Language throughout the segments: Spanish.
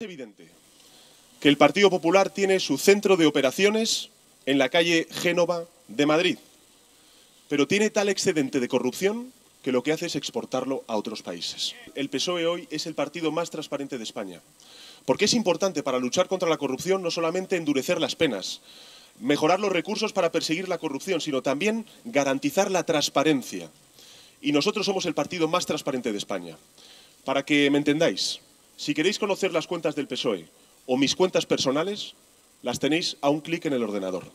Es evidente que el Partido Popular tiene su centro de operaciones en la calle Génova de Madrid, pero tiene tal excedente de corrupción que lo que hace es exportarlo a otros países. El PSOE hoy es el partido más transparente de España, porque es importante para luchar contra la corrupción no solamente endurecer las penas, mejorar los recursos para perseguir la corrupción, sino también garantizar la transparencia. Y nosotros somos el partido más transparente de España. Para que me entendáis, si queréis conocer las cuentas del PSOE o mis cuentas personales, las tenéis a un clic en el ordenador.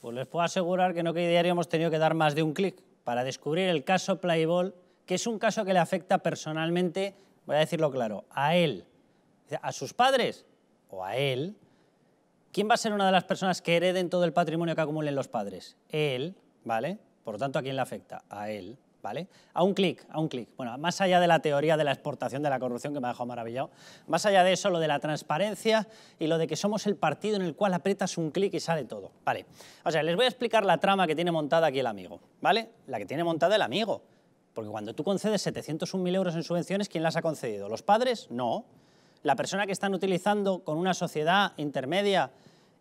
Pues les puedo asegurar que en OK Diario hemos tenido que dar más de un clic para descubrir el caso Playball, que es un caso que le afecta personalmente, voy a decirlo claro, a él, a sus padres o a él. ¿Quién va a ser una de las personas que hereden todo el patrimonio que acumulen los padres? Él, ¿vale? Por lo tanto, ¿a quién le afecta? A él. ¿vale? A un clic, a un clic. Bueno, más allá de la teoría de la exportación de la corrupción que me ha dejado maravillado, más allá de eso, lo de la transparencia y lo de que somos el partido en el cual aprietas un clic y sale todo, ¿vale? O sea, les voy a explicar la trama que tiene montada aquí el amigo, ¿vale? La que tiene montada el amigo. Porque cuando tú concedes 701.000 euros en subvenciones, ¿quién las ha concedido? ¿Los padres? No. La persona que están utilizando con una sociedad intermedia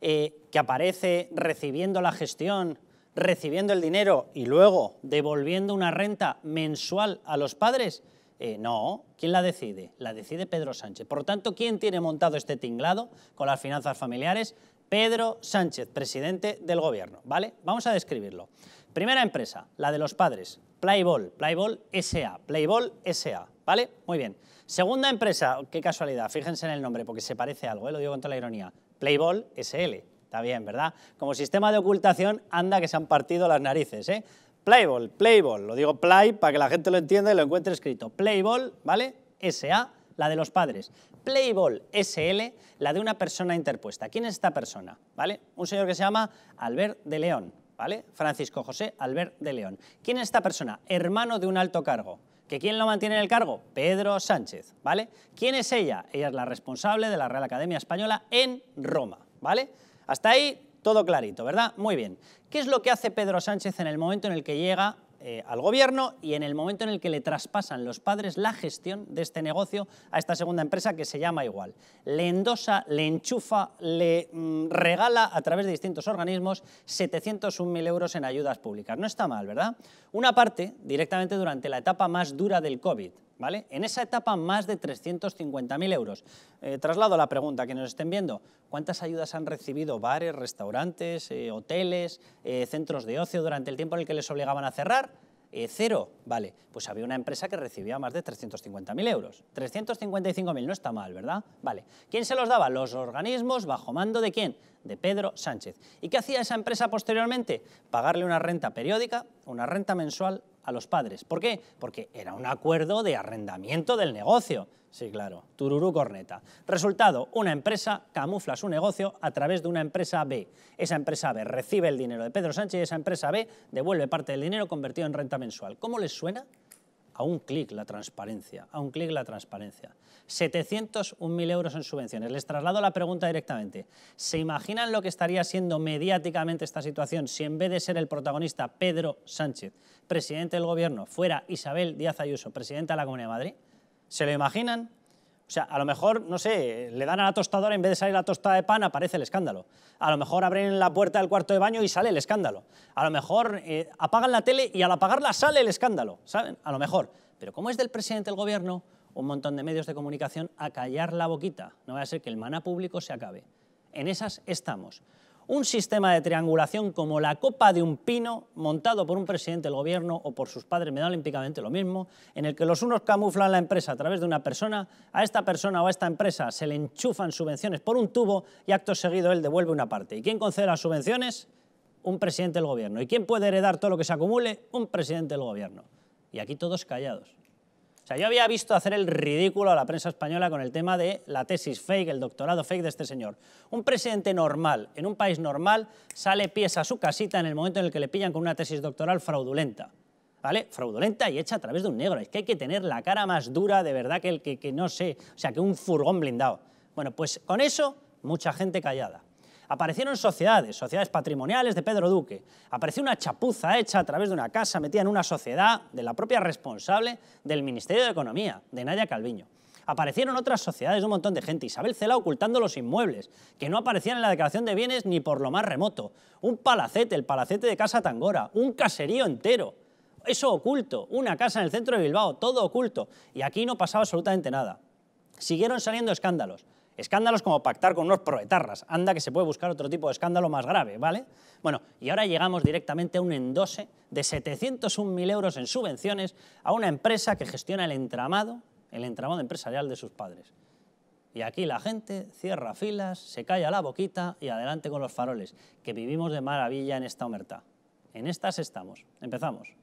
eh, que aparece recibiendo la gestión recibiendo el dinero y luego devolviendo una renta mensual a los padres? Eh, no, ¿quién la decide? La decide Pedro Sánchez. Por lo tanto, ¿quién tiene montado este tinglado con las finanzas familiares? Pedro Sánchez, presidente del gobierno, ¿vale? Vamos a describirlo. Primera empresa, la de los padres, Playball, Playball SA, Playball SA, ¿vale? Muy bien. Segunda empresa, qué casualidad, fíjense en el nombre porque se parece algo, eh, lo digo con toda la ironía, Playball SL, Está bien, ¿verdad? Como sistema de ocultación, anda que se han partido las narices, ¿eh? Playball, Playball, lo digo play para que la gente lo entienda y lo encuentre escrito. Playball, ¿vale? SA, la de los padres. Playball SL, la de una persona interpuesta. ¿Quién es esta persona? ¿Vale? Un señor que se llama Albert de León, ¿vale? Francisco José Albert de León. ¿Quién es esta persona? Hermano de un alto cargo. ¿Que quién lo mantiene en el cargo? Pedro Sánchez, ¿vale? ¿Quién es ella? Ella es la responsable de la Real Academia Española en Roma, ¿vale? Hasta ahí todo clarito, ¿verdad? Muy bien. ¿Qué es lo que hace Pedro Sánchez en el momento en el que llega eh, al gobierno y en el momento en el que le traspasan los padres la gestión de este negocio a esta segunda empresa que se llama igual. Le endosa, le enchufa, le mm, regala a través de distintos organismos 701.000 euros en ayudas públicas. No está mal, ¿verdad? Una parte directamente durante la etapa más dura del COVID, en esa etapa más de 350.000 euros. Eh, traslado la pregunta que nos estén viendo, ¿cuántas ayudas han recibido bares, restaurantes, eh, hoteles, eh, centros de ocio durante el tiempo en el que les obligaban a cerrar? cero, vale, pues había una empresa que recibía más de 350.000 euros. 355.000, no está mal, ¿verdad? Vale. ¿Quién se los daba? Los organismos, bajo mando de quién? De Pedro Sánchez. ¿Y qué hacía esa empresa posteriormente? Pagarle una renta periódica, una renta mensual a los padres. ¿Por qué? Porque era un acuerdo de arrendamiento del negocio. Sí, claro, tururú corneta. Resultado, una empresa camufla su negocio a través de una empresa B. Esa empresa B recibe el dinero de Pedro Sánchez y esa empresa B devuelve parte del dinero convertido en renta mensual. ¿Cómo les suena? a un clic la transparencia, a un clic la transparencia. 701.000 euros en subvenciones. Les traslado la pregunta directamente. ¿Se imaginan lo que estaría siendo mediáticamente esta situación si en vez de ser el protagonista Pedro Sánchez, presidente del gobierno, fuera Isabel Díaz Ayuso, presidenta de la Comunidad de Madrid? ¿Se lo imaginan? O sea, a lo mejor, no sé, le dan a la tostadora, en vez de salir la tostada de pan, aparece el escándalo. A lo mejor abren la puerta del cuarto de baño y sale el escándalo. A lo mejor eh, apagan la tele y al apagarla sale el escándalo, ¿saben? A lo mejor. Pero como es del presidente del gobierno, un montón de medios de comunicación a callar la boquita. No va a ser que el maná público se acabe. En esas estamos un sistema de triangulación como la copa de un pino montado por un presidente del gobierno o por sus padres, me da olímpicamente lo mismo, en el que los unos camuflan la empresa a través de una persona, a esta persona o a esta empresa se le enchufan subvenciones por un tubo y acto seguido él devuelve una parte. ¿Y quién concede las subvenciones? Un presidente del gobierno. ¿Y quién puede heredar todo lo que se acumule? Un presidente del gobierno. Y aquí todos callados. O sea, yo había visto hacer el ridículo a la prensa española con el tema de la tesis fake, el doctorado fake de este señor. Un presidente normal, en un país normal, sale pies a su casita en el momento en el que le pillan con una tesis doctoral fraudulenta. ¿Vale? Fraudulenta y hecha a través de un negro. Es que hay que tener la cara más dura de verdad que el que, que no sé, o sea, que un furgón blindado. Bueno, pues con eso, mucha gente callada aparecieron sociedades, sociedades patrimoniales de Pedro Duque. Apareció una chapuza hecha a través de una casa metida en una sociedad de la propia responsable del Ministerio de Economía, de Nadia Calviño. Aparecieron otras sociedades un montón de gente, Isabel Cela ocultando los inmuebles, que no aparecían en la declaración de bienes ni por lo más remoto. Un palacete, el palacete de Casa Tangora, un caserío entero. Eso oculto, una casa en el centro de Bilbao, todo oculto. Y aquí no pasaba absolutamente nada. Siguieron saliendo escándalos. Escándalos como pactar con unos proetarras. Anda que se puede buscar otro tipo de escándalo más grave, ¿vale? Bueno, y ahora llegamos directamente a un endose de 701.000 euros en subvenciones a una empresa que gestiona el entramado, el entramado empresarial de sus padres. Y aquí la gente cierra filas, se calla la boquita y adelante con los faroles, que vivimos de maravilla en esta omerta. En estas estamos. Empezamos.